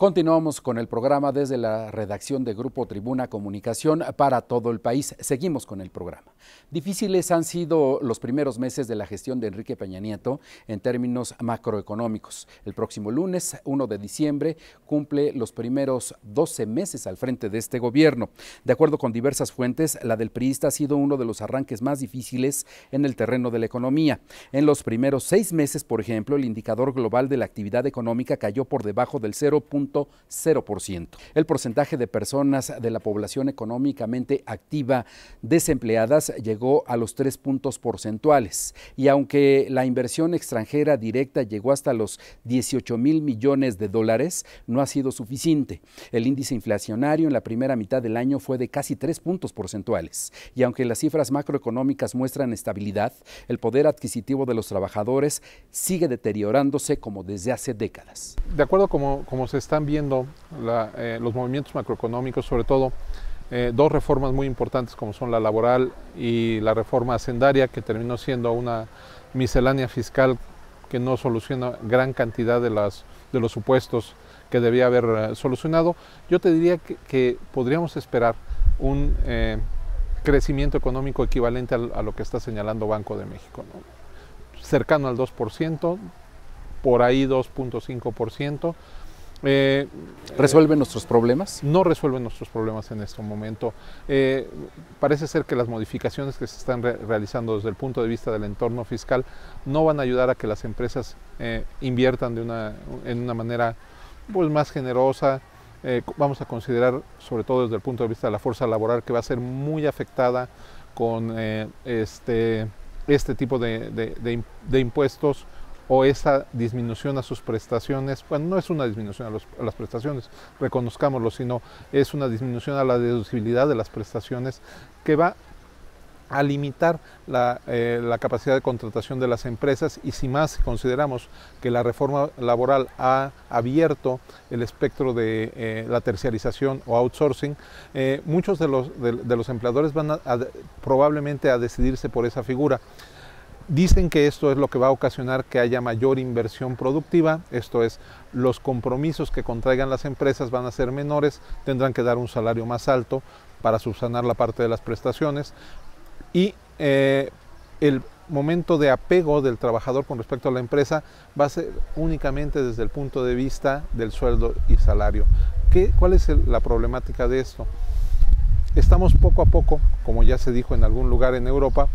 Continuamos con el programa desde la redacción de Grupo Tribuna Comunicación para todo el país. Seguimos con el programa. Difíciles han sido los primeros meses de la gestión de Enrique Peña Nieto en términos macroeconómicos. El próximo lunes, 1 de diciembre, cumple los primeros 12 meses al frente de este gobierno. De acuerdo con diversas fuentes, la del priista ha sido uno de los arranques más difíciles en el terreno de la economía. En los primeros seis meses, por ejemplo, el indicador global de la actividad económica cayó por debajo del 0. El porcentaje de personas de la población económicamente activa desempleadas llegó a los 3 puntos porcentuales y aunque la inversión extranjera directa llegó hasta los 18 mil millones de dólares, no ha sido suficiente. El índice inflacionario en la primera mitad del año fue de casi 3 puntos porcentuales y aunque las cifras macroeconómicas muestran estabilidad, el poder adquisitivo de los trabajadores sigue deteriorándose como desde hace décadas. De acuerdo como, como se está viendo eh, los movimientos macroeconómicos, sobre todo eh, dos reformas muy importantes como son la laboral y la reforma hacendaria, que terminó siendo una miscelánea fiscal que no soluciona gran cantidad de, las, de los supuestos que debía haber eh, solucionado, yo te diría que, podríamos esperar un crecimiento económico equivalente a lo que está señalando Banco de México, cercano al 2%, por ahí 2.5%. Eh, ¿Resuelve nuestros problemas? Eh, no resuelve nuestros problemas en este momento. Eh, parece ser que las modificaciones que se están realizando desde el punto de vista del entorno fiscal no van a ayudar a que las empresas eh, inviertan de una, en una manera pues, más generosa. vamos a considerar, sobre todo desde el punto de vista de la fuerza laboral, que va a ser muy afectada con este, este tipo de impuestos o esa disminución a sus prestaciones, bueno, no es una disminución a, las prestaciones, reconozcámoslo, sino es una disminución a la deducibilidad de las prestaciones que va a limitar eh, la, capacidad de contratación de las empresas y si más consideramos que la reforma laboral ha abierto el espectro de eh, la terciarización o outsourcing, eh, muchos de los, empleadores van probablemente a decidirse por esa figura. Dicen que esto es lo que va a ocasionar que haya mayor inversión productiva, esto es, los compromisos que contraigan las empresas van a ser menores, tendrán que dar un salario más alto para subsanar la parte de las prestaciones y eh, el momento de apego del trabajador con respecto a la empresa va a ser únicamente desde el punto de vista del sueldo y salario. ¿Qué, ¿Cuál es la problemática de esto? Estamos poco a poco, como ya se dijo en algún lugar en Europa,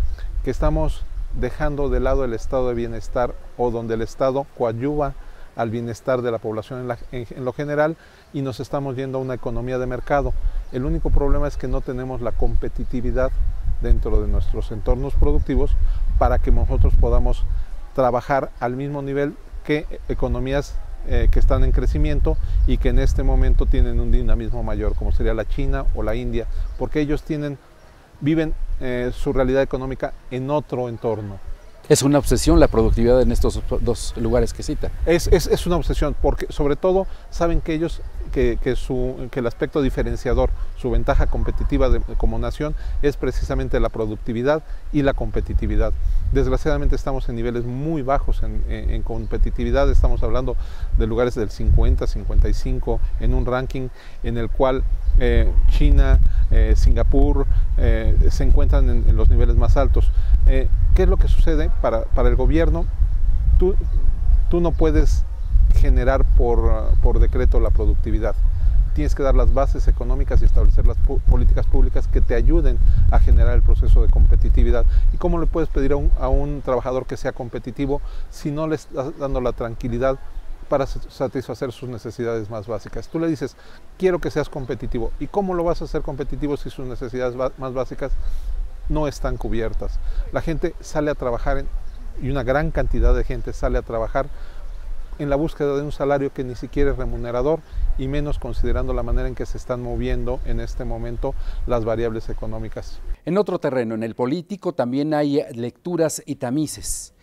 que estamos dejando de lado el estado de bienestar o donde el Estado coadyuva al bienestar de la población en, lo general y nos estamos yendo a una economía de mercado. El único problema es que no tenemos la competitividad dentro de nuestros entornos productivos para que nosotros podamos trabajar al mismo nivel que economías eh, que están en crecimiento y que en este momento tienen un dinamismo mayor, como sería la China o la India, porque ellos tienen viven eh, su realidad económica en otro entorno. Es una obsesión la productividad en estos dos lugares que cita. Es, una obsesión, porque sobre todo saben que ellos, que, su, el aspecto diferenciador, su ventaja competitiva como nación es precisamente la productividad y la competitividad. Desgraciadamente estamos en niveles muy bajos en competitividad, estamos hablando de lugares del 50, 55 en un ranking en el cual eh, China, eh, Singapur, eh, se encuentran en, los niveles más altos. ¿Qué es lo que sucede para, el gobierno? Tú, tú, no puedes generar por, decreto la productividad tienes que dar las bases económicas y establecer las políticas públicas que te ayuden a generar el proceso de competitividad. ¿Y cómo le puedes pedir a un, a un trabajador que sea competitivo si no le estás dando la tranquilidad para satisfacer sus necesidades más básicas. Tú le dices, quiero que seas competitivo. ¿Y cómo lo vas a hacer competitivo si sus necesidades más básicas no están cubiertas? La gente sale a trabajar y una gran cantidad de gente sale a trabajar en la búsqueda de un salario que ni siquiera es remunerador y menos considerando la manera en que se están moviendo en este momento las variables económicas. En otro terreno, en el político, también hay lecturas y tamices.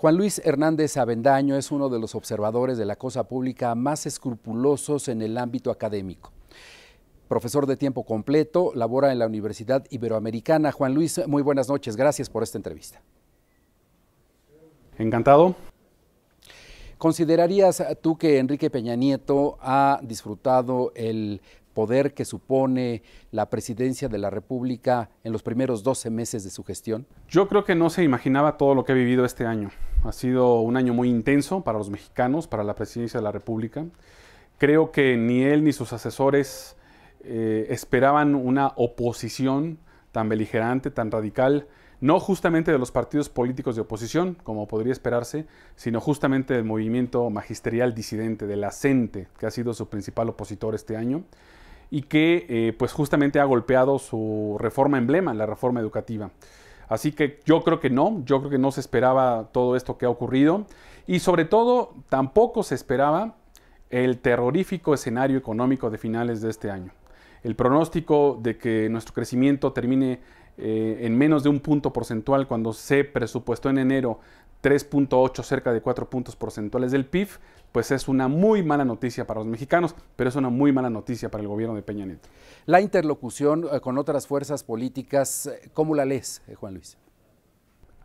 Juan Luis Hernández Avendaño es uno de los observadores de la cosa pública más escrupulosos en el ámbito académico. Profesor de tiempo completo, labora en la Universidad Iberoamericana. Juan Luis, muy buenas noches. Gracias por esta entrevista. Encantado. ¿Considerarías tú que Enrique Peña Nieto ha disfrutado el poder que supone la presidencia de la República en los primeros 12 meses de su gestión? Yo creo que no se imaginaba todo lo que ha vivido este año. Ha sido un año muy intenso para los mexicanos, para la presidencia de la República. Creo que ni él ni sus asesores eh, esperaban una oposición tan beligerante, tan radical, no justamente de los partidos políticos de oposición, como podría esperarse, sino justamente del movimiento magisterial disidente, de la que ha sido su principal opositor este año y que eh, pues justamente ha golpeado su reforma emblema, la reforma educativa. Así que yo creo que no, yo creo que no se esperaba todo esto que ha ocurrido y sobre todo tampoco se esperaba el terrorífico escenario económico de finales de este año. El pronóstico de que nuestro crecimiento termine eh, en menos de un punto porcentual cuando se presupuestó en enero 3.8 cerca de 4 puntos porcentuales del PIB, pues es una muy mala noticia para los mexicanos, pero es una muy mala noticia para el gobierno de Peña Nieto. La interlocución eh, con otras fuerzas políticas, eh, ¿cómo la lees, eh, Juan Luis?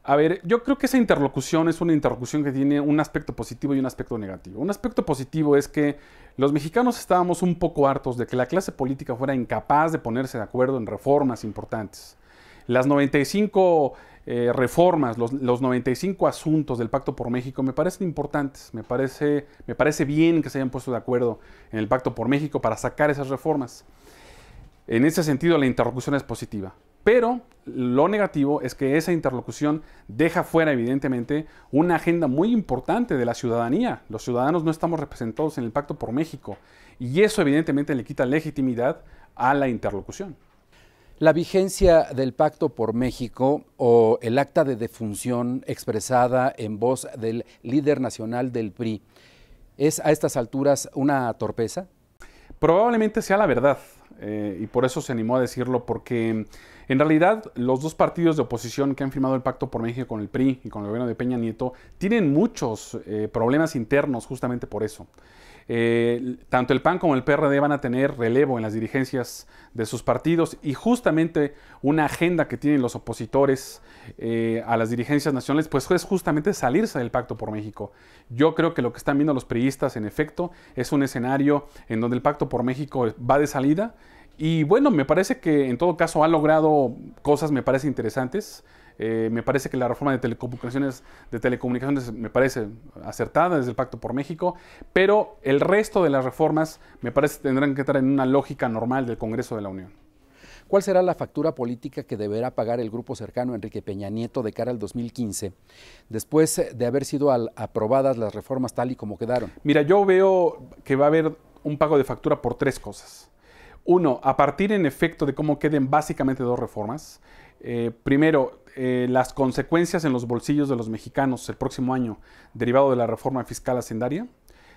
A ver, yo creo que esa interlocución es una interlocución que tiene un aspecto positivo y un aspecto negativo. Un aspecto positivo es que los mexicanos estábamos un poco hartos de que la clase política fuera incapaz de ponerse de acuerdo en reformas importantes las 95 eh, reformas, los, 95 asuntos del Pacto por México me parecen importantes, me parece, me parece bien que se hayan puesto de acuerdo en el Pacto por México para sacar esas reformas. En ese sentido la interlocución es positiva. Pero lo negativo es que esa interlocución deja fuera, evidentemente, una agenda muy importante de la ciudadanía. Los ciudadanos no estamos representados en el Pacto por México y eso, evidentemente, le quita legitimidad a la interlocución. La vigencia del Pacto por México o el acta de defunción expresada en voz del líder nacional del PRI es a estas alturas una torpeza? Probablemente sea la verdad eh, y por eso se animó a decirlo porque mm, en realidad los dos partidos de oposición que han firmado el Pacto por México con el PRI y con el gobierno de Peña Nieto tienen muchos eh, problemas internos justamente por eso. Eh, tanto el PAN como el PRD van a tener relevo en las dirigencias de sus partidos y justamente una agenda que tienen los opositores eh, a las dirigencias nacionales, pues es justamente salirse del Pacto por México. Yo creo que lo que están viendo los priistas, en efecto, es un escenario en donde el Pacto por México va de salida y bueno, me parece que en todo caso ha logrado cosas, me parece interesantes. Eh, me parece que la reforma de telecomunicaciones, me parece acertada desde el Pacto por México, pero el resto de las reformas me parece tendrán que estar en una lógica normal del Congreso de la Unión. ¿Cuál será la factura política que deberá pagar el grupo cercano Enrique Peña Nieto de cara al 2015, después de haber sido aprobadas las reformas tal y como quedaron? Mira, yo veo que va a haber un pago de factura por tres cosas. Uno, a partir en efecto de cómo queden básicamente dos reformas. Eh, primero, eh, las consecuencias en los bolsillos de los mexicanos el próximo año derivado de la reforma fiscal hacendaria.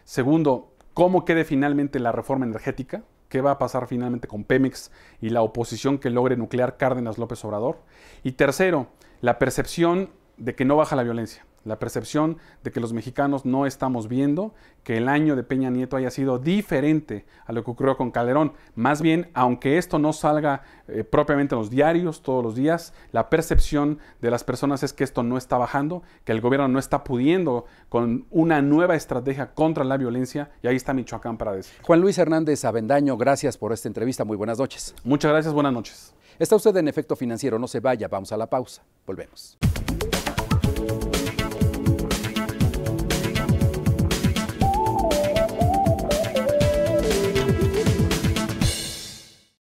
Segundo, cómo quede finalmente la reforma energética, qué va a pasar finalmente con Pemex y la oposición que logre nuclear Cárdenas López Obrador. Y tercero, la percepción de que no baja la violencia la percepción de que los mexicanos no estamos viendo que el año de Peña Nieto haya sido diferente a lo que ocurrió con Calderón. Más bien, aunque esto no salga eh, propiamente en los diarios todos los días, la percepción de las personas es que esto no está bajando, que el gobierno no está pudiendo con una nueva estrategia contra la violencia y ahí está Michoacán para decir. Juan Luis Hernández Avendaño, gracias por esta entrevista. Muy buenas noches. Muchas gracias, buenas noches. Está usted en efecto financiero, no se vaya, vamos a la pausa. Volvemos.